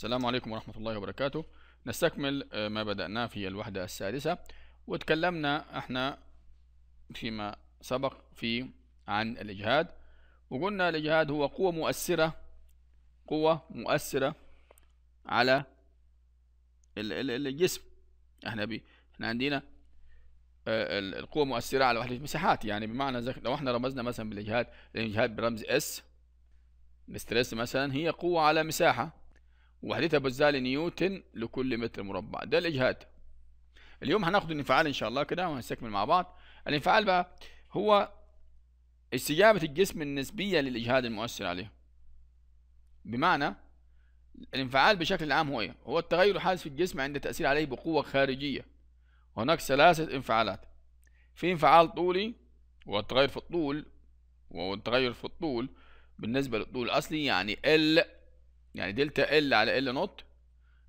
السلام عليكم ورحمة الله وبركاته نستكمل آه، ما بدأناه في الوحدة السادسة وتكلمنا احنا فيما سبق في عن الإجهاد وقلنا الإجهاد هو قوة مؤثرة قوة مؤثرة على الجسم احنا بي احنا عندنا آه، القوة مؤثرة على وحدة المساحات يعني بمعنى لو احنا رمزنا مثلا بالإجهاد الإجهاد برمز اس الستريس مثلا هي قوة على مساحة وحدتها بزال نيوتن لكل متر مربع ده الاجهاد اليوم هناخد الانفعال ان شاء الله كده وهنستكمل مع بعض الانفعال بقى هو استجابة الجسم النسبية للإجهاد المؤثر عليه بمعنى الانفعال بشكل عام هو ايه هو التغير الحادث في الجسم عند تأثير عليه بقوة خارجية هناك ثلاثة انفعالات في انفعال طولي والتغير في الطول والتغير في الطول بالنسبة للطول الأصلي يعني ال يعني دلتا ال على ال نوت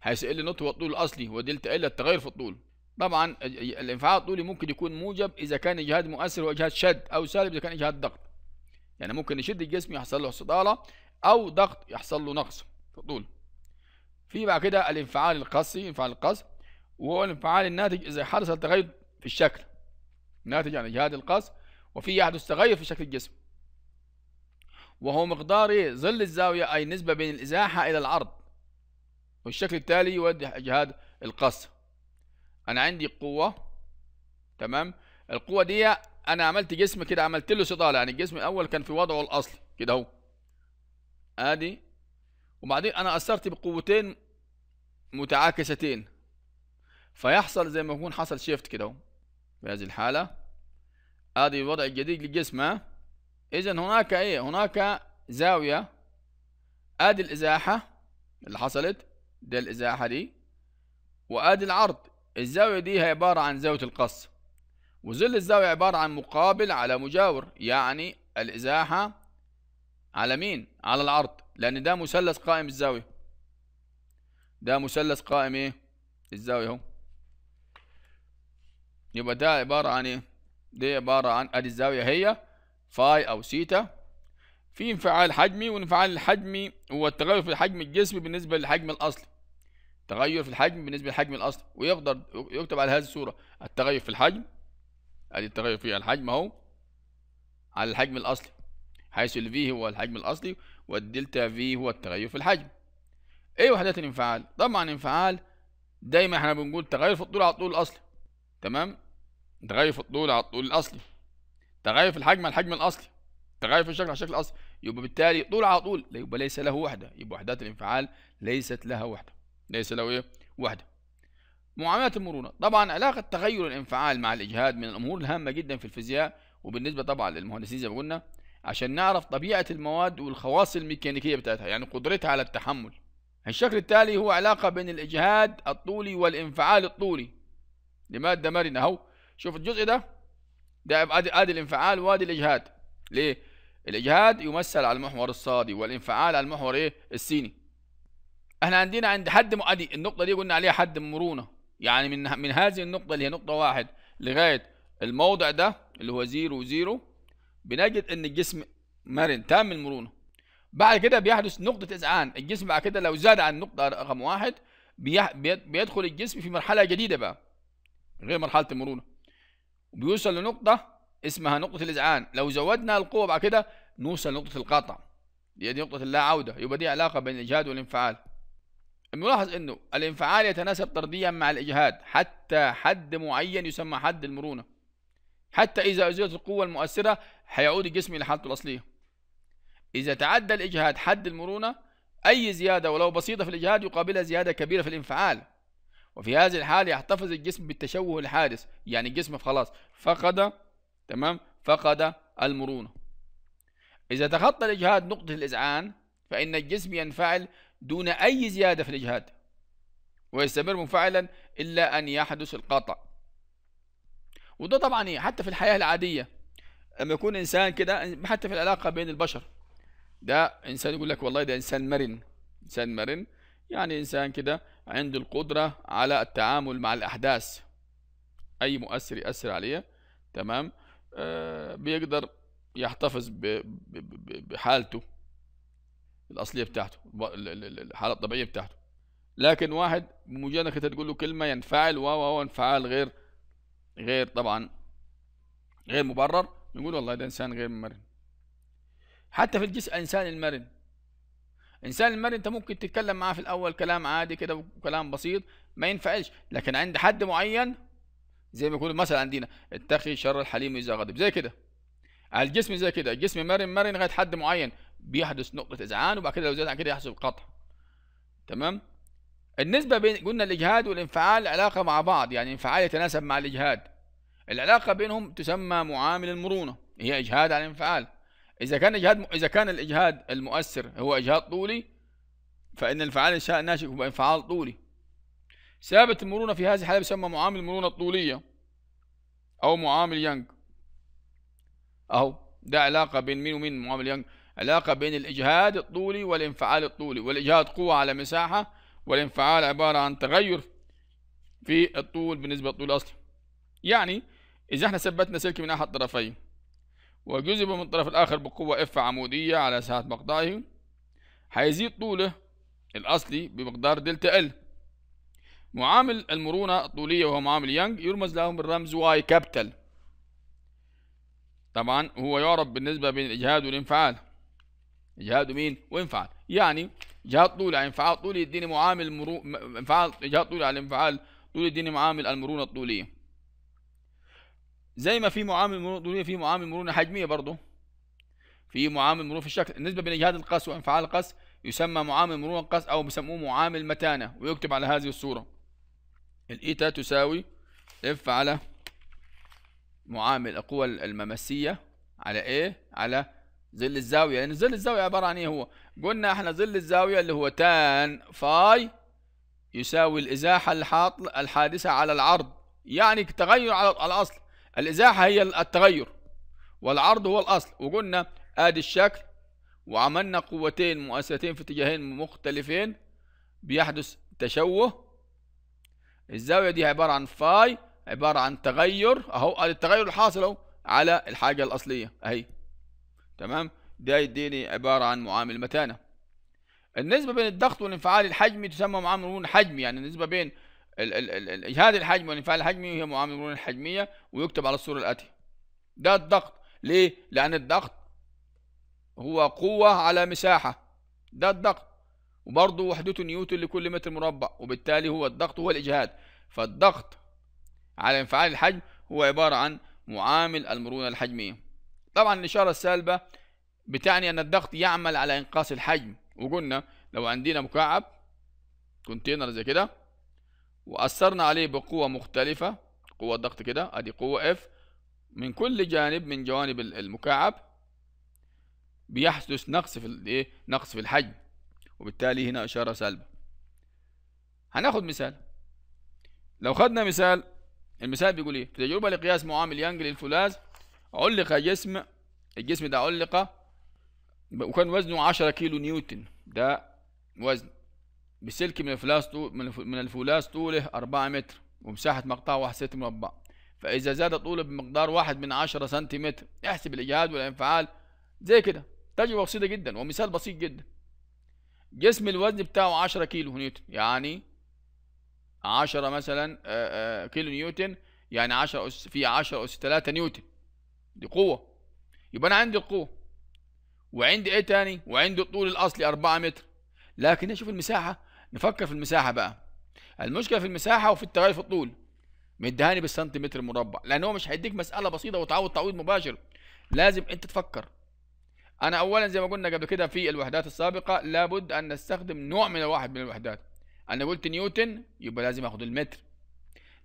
حيث ال نوت هو الطول الاصلي ودلتا ال التغير في الطول طبعا الانفعال الطولي ممكن يكون موجب اذا كان اجهاد مؤثر واجهاد شد او سالب اذا كان اجهاد ضغط يعني ممكن يشد الجسم يحصل له استطاله او ضغط يحصل له نقص في الطول في بعد كده الانفعال القصي انفعال القص وهو الانفعال الناتج اذا حدث تغير في الشكل ناتج عن اجهاد القص وفي يحدث تغير في شكل الجسم وهو مقدار ظل الزاوية أي نسبة بين الإزاحة إلى العرض والشكل التالي يوضح إجهاد القصر أنا عندي قوة تمام القوة دي أنا عملت جسم كده عملت له صدالة يعني الجسم الأول كان في وضعه الأصلي كده أهو آدي وبعدين أنا أثرت بقوتين متعاكستين فيحصل زي ما يكون حصل شيفت كده أهو هذه الحالة آدي الوضع الجديد للجسم ها اذا هناك ايه هناك زاوية ادي الازاحة اللي حصلت دي الازاحة دي وادي العرض الزاوية دي هي عبارة عن زاوية القص وظل الزاوية عبارة عن مقابل على مجاور يعني الازاحة على مين على العرض لان ده مثلث قائم الزاوية ده مثلث قائم ايه الزاوية اهو يبقى ده عبارة عن ايه دي عبارة عن ادي الزاوية هي فاي أو سيتا في انفعال حجمي والانفعال الحجمي هو التغير في الحجم الجسمي بالنسبة للحجم الأصلي تغير في الحجم بالنسبة للحجم الأصلي ويقدر يكتب على هذه الصورة التغير في الحجم ادي التغير في الحجم اهو على الحجم الأصلي حيث في هو الحجم الأصلي والدلتا في هو التغير في الحجم ايه وحدات الانفعال طبعا انفعال دايما احنا بنقول تغير في الطول على الطول الأصلي تمام تغير في الطول على الطول الأصلي تغير في الحجم على الحجم الاصلي تغير في الشكل على الشكل الاصلي يبقى بالتالي طول على طول يبقى ليس له وحده يبقى وحدات الانفعال ليست لها وحده ليس له ايه وحده معاملات المرونة طبعا علاقة تغير الانفعال مع الإجهاد من الأمور الهامة جدا في الفيزياء وبالنسبة طبعا للمهندسين زي ما قلنا عشان نعرف طبيعة المواد والخواص الميكانيكية بتاعتها يعني قدرتها على التحمل الشكل التالي هو علاقة بين الإجهاد الطولي والانفعال الطولي لمادة مرنة أهو شوف الجزء ده ده ادي الانفعال وادي الاجهاد ليه الاجهاد يمثل على المحور الصادي والانفعال على المحور ايه السيني احنا عندنا عند حد مؤدي النقطه دي قلنا عليها حد مرونه يعني من من هذه النقطه اللي هي نقطه واحد لغايه الموضع ده اللي هو زيرو زيرو بنجد ان الجسم مرن تام المرونه بعد كده بيحدث نقطه اذعان الجسم بعد كده لو زاد عن النقطه رقم واحد بيدخل الجسم في مرحله جديده بقى غير مرحله المرونه بيوصل لنقطة اسمها نقطة الإذعان لو زودنا القوة بعد كده نوصل لنقطة القطع دي دي نقطة اللا عودة يبقى دي علاقة بين الإجهاد والانفعال الملاحظ انه الانفعال يتناسب طرديا مع الإجهاد حتى حد معين يسمى حد المرونة حتى إذا أزيلت القوة المؤثرة هيعود الجسم إلى حالته الأصلية إذا تعدى الإجهاد حد المرونة أي زيادة ولو بسيطة في الإجهاد يقابلها زيادة كبيرة في الانفعال وفي هذه الحالة يحتفظ الجسم بالتشوه الحادث يعني الجسم خلاص فقد تمام فقد المرونة إذا تخطى الإجهاد نقطة الإذعان فإن الجسم ينفعل دون أي زيادة في الإجهاد ويستمر منفعلا إلا أن يحدث القطع وده طبعا إيه حتى في الحياة العادية لما يكون إنسان كده حتى في العلاقة بين البشر ده إنسان يقول لك والله ده إنسان مرن إنسان مرن يعني إنسان كده عنده القدرة على التعامل مع الأحداث أي مؤثر يأثر عليه تمام آه بيقدر يحتفظ بحالته الأصلية بتاعته الحالة الطبيعية بتاعته لكن واحد بمجرد انك تقول له كلمة ينفعل و انفعال غير غير طبعا غير مبرر نقول والله ده إنسان غير مرن حتى في الجسم الإنساني المرن انسان المرن انت ممكن تتكلم معاه في الاول كلام عادي كده وكلام بسيط ما ينفعش لكن عند حد معين زي ما يقولوا مثلا عندنا اتخي شر الحليم اذا غضب زي كده على الجسم زي كده الجسم مرن مرن لغايه حد معين بيحدث نقطه اذعان وبعد كده لو زاد عن كده يحصل قطع تمام النسبه بين قلنا الاجهاد والانفعال علاقه مع بعض يعني انفعال يتناسب مع الاجهاد العلاقه بينهم تسمى معامل المرونه هي اجهاد على انفعال إذا كان إجهاد م... إذا كان الإجهاد المؤثر هو إجهاد طولي فإن الفعال الشاء الناشئ هو انفعال طولي ثابت المرونة في هذه الحالة يسمى معامل المرونة الطولية أو معامل يانج أهو ده علاقة بين مين ومين معامل يانج علاقة بين الإجهاد الطولي والانفعال الطولي والإجهاد قوة على مساحة والانفعال عبارة عن تغير في الطول بالنسبة للطول الأصلي يعني إذا احنا ثبتنا سلك من أحد الطرفين وجذب من الطرف الآخر بقوة اف عمودية على ساحة مقطعه هيزيد طوله الأصلي بمقدار دلتا ال معامل المرونة الطولية وهو معامل يانج يرمز له بالرمز واي كابيتال طبعا هو يعرف بالنسبة بين الإجهاد والانفعال إجهاد مين وانفعال يعني إجهاد طولي على انفعال طولي يديني معامل مرو... انفعال إجهاد طولي على انفعال طولي يديني معامل المرونة الطولية زي ما في معامل مرونه دوليه في معامل مرونه حجميه برضه في معامل مرونه في الشكل النسبه بين اجهاد القص وانفعال القص يسمى معامل مرونه قص او بيسموه معامل متانه ويكتب على هذه الصوره الايتا تساوي اف على معامل القوى المماسيه على ايه على ظل الزاويه لان يعني ظل الزاويه عباره عن ايه هو قلنا احنا ظل الزاويه اللي هو تان فاي يساوي الازاحه الحاصله الحادثه على العرض يعني تغير على الاصل الإزاحة هي التغير والعرض هو الأصل وقلنا آدي الشكل وعملنا قوتين مؤسستين في اتجاهين مختلفين بيحدث تشوه الزاوية دي عبارة عن فاي عبارة عن تغير أهو آدي التغير الحاصل أهو على الحاجة الأصلية أهي تمام ده يديني عبارة عن معامل متانة النسبة بين الضغط والانفعال الحجمي تسمى معامل حجمي يعني النسبة بين هذه الحجم والانفعال الحجمي هي معامل المرونه الحجمية ويكتب على الصورة الآتية ده الضغط ليه؟ لأن الضغط هو قوة على مساحة ده الضغط وبرضه وحدته نيوتن لكل متر مربع وبالتالي هو الضغط هو الإجهاد فالضغط على انفعال الحجم هو عبارة عن معامل المرونة الحجمية طبعا الإشارة السالبة بتعني أن الضغط يعمل على إنقاص الحجم وقلنا لو عندنا مكعب كونتينر زي كده وأثرنا عليه بقوة مختلفة قوة ضغط كده أدي قوة F من كل جانب من جوانب المكعب بيحدث نقص في الايه نقص في الحجم وبالتالي هنا إشارة سالبة هناخد مثال لو خدنا مثال المثال بيقول ايه في تجربة لقياس معامل يانج للفولاذ علق جسم الجسم ده علق وكان وزنه 10 كيلو نيوتن ده وزن بسلك من الفلاس طول من الفولاس طوله 4 متر ومساحة مقطعه 1 سم مربع فإذا زاد طوله بمقدار واحد من 10 سنتيمتر احسب الإجهاد والانفعال زي كده تجربة بسيطة جدا ومثال بسيط جدا جسم الوزن بتاعه 10 كيلو نيوتن يعني 10 مثلا آآ كيلو نيوتن يعني 10 أس في 10 أس 3 نيوتن دي قوة يبقى أنا عندي القوة وعندي إيه تاني وعندي الطول الأصلي 4 متر لكن أشوف المساحة نفكر في المساحه بقى المشكله في المساحه وفي التغير في الطول مدهاني بالسنتيمتر المربع لان هو مش هيديك مساله بسيطه وتعوض تعويض مباشر لازم انت تفكر انا اولا زي ما قلنا قبل كده في الوحدات السابقه لابد ان نستخدم نوع من الواحد من الوحدات انا قلت نيوتن يبقى لازم اخد المتر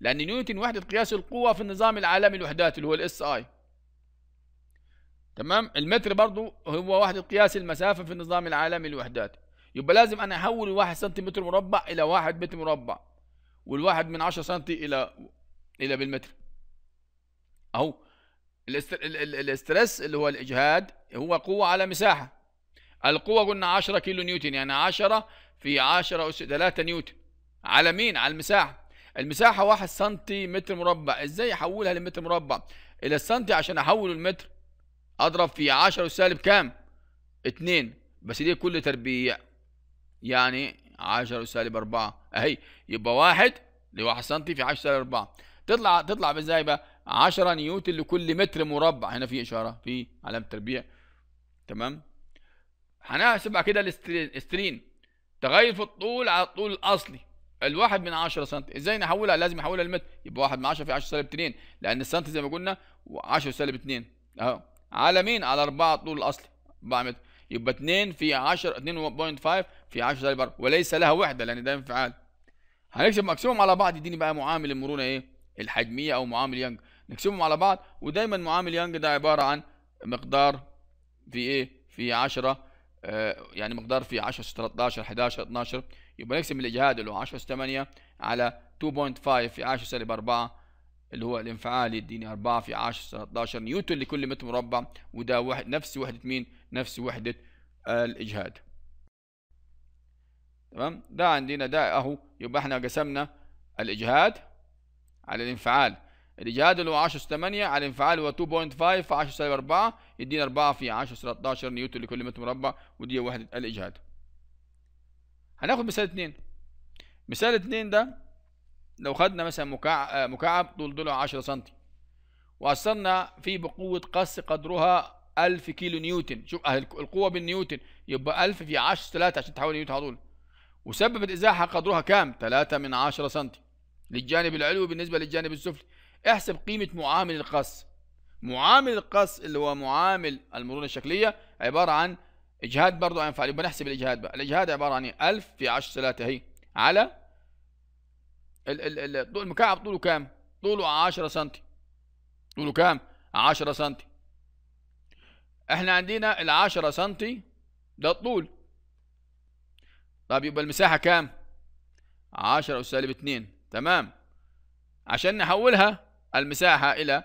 لان نيوتن وحده قياس القوه في النظام العالمي الوحدات اللي هو الاس اي تمام المتر برضو هو وحده قياس المسافه في النظام العالمي الوحدات يبقى لازم انا احول الواحد سنتيمتر مربع الى واحد متر مربع والواحد من عشرة سنتي الى الى بالمتر اهو الاسترس اللي هو الاجهاد هو قوه على مساحه القوه قلنا عشرة كيلو نيوتن يعني عشرة في عشرة اس ثلاثة نيوتن على مين على المساحه المساحه سنتي سنتيمتر مربع ازاي احولها لمتر مربع الى السنتي عشان احوله المتر اضرب في عشرة وسالب كام اتنين بس دي كل تربيع يعني 10 سالب 4 اهي يبقى 1 ل 1 سم في 10 سالب 4 تطلع تطلع ازاي بقى 10 نيوتن لكل متر مربع هنا في اشاره في علامه تربيع تمام هنحسبها كده الاسترين تغير في الطول على الطول الاصلي الواحد من 10 سم ازاي نحولها لازم احولها لمتر يبقى 1 من 10 في 10 سالب 2 لان السم زي ما قلنا 10 سالب 2 اهو على مين على 4 الطول الاصلي 4 متر يبقى 2 في 10 2.5 في 10 ضرب وليس لها وحده لان ده انفعال هنكتب مقسومهم على بعض يديني بقى معامل المرونه ايه الحجميه او معامل يانج نكسبهم على بعض ودايما معامل يانج ده عباره عن مقدار في ايه في 10 آه يعني مقدار في 10 13 11 12 يبقى نقسم الاجهاد اللي هو 10 8 على 2.5 في 10 سالب 4 اللي هو الانفعال يديني 4 في 10 13 نيوتن لكل متر مربع وده واحد نفس وحده مين نفس وحده الاجهاد تمام ده عندنا ده اهو يبقى احنا قسمنا الاجهاد على الانفعال الاجهاد اللي هو 10 اس 8 على الانفعال هو 2.5 في 10 سالب 4 يدينا 4 في 10 اس 13 نيوتن لكل متر مربع ودي وحده الاجهاد هناخد مثال 2 مثال 2 ده لو خدنا مثلا مكعب مكعب طول ضلع 10 سم واثرنا فيه بقوه قص قدرها 1000 كيلو نيوتن شوف أهل القوه بالنيوتن يبقى 1000 في 10 3 عشان تحول نيوتن على طول وسببت إزاحة قدرها كام 3 من 10 سم للجانب العلوي بالنسبة للجانب السفلي احسب قيمة معامل القص معامل القص اللي هو معامل المرونة الشكلية عبارة عن إجهاد برضه هينفع يبقى نحسب الإجهاد بقى الإجهاد عبارة عن 1000 في 10 3 أهي على المكعب طوله كام طوله 10 سم طوله كام 10 سم احنا عندنا ال 10 سم ده الطول طب يبقى المساحة كام 10 أس سالب 2 تمام عشان نحولها المساحة إلى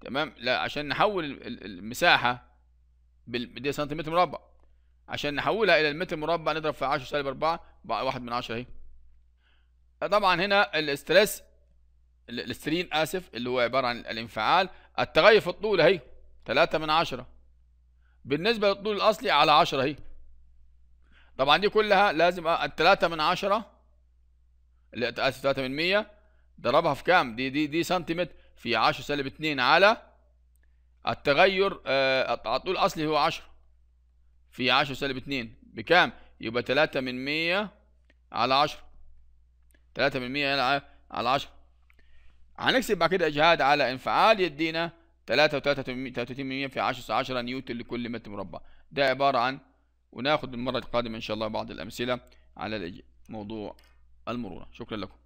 تمام لا عشان نحول المساحة دي سنتيمتر مربع عشان نحولها إلى المتر مربع نضرب في 10 سالب 4 بقى 1 من 10 أهي طبعا هنا الاسترس الاسترين آسف اللي هو عبارة عن الانفعال التغير في الطول أهي 3 من 10 بالنسبة للطول الأصلي على 10 أهي طبعا دي كلها لازم التلاتة من عشرة اللي اسف تلاتة من مية ضربها في كام دي دي دي سنتيمتر في عشرة سالب اتنين على التغير آه، على طول الاصلي هو عشرة في عشرة سالب اتنين بكام يبقى تلاتة من مية على عشرة تلاتة من مية على عشرة هنكسب بعد كده اجهاد على انفعال يدينا تلاتة وتلاتة وتلاتين من مية في عشرة عشرة نيوتن لكل متر مربع ده عبارة عن وناخذ المره القادمة إن شاء الله بعض الأمثلة على موضوع المرونة شكرا لكم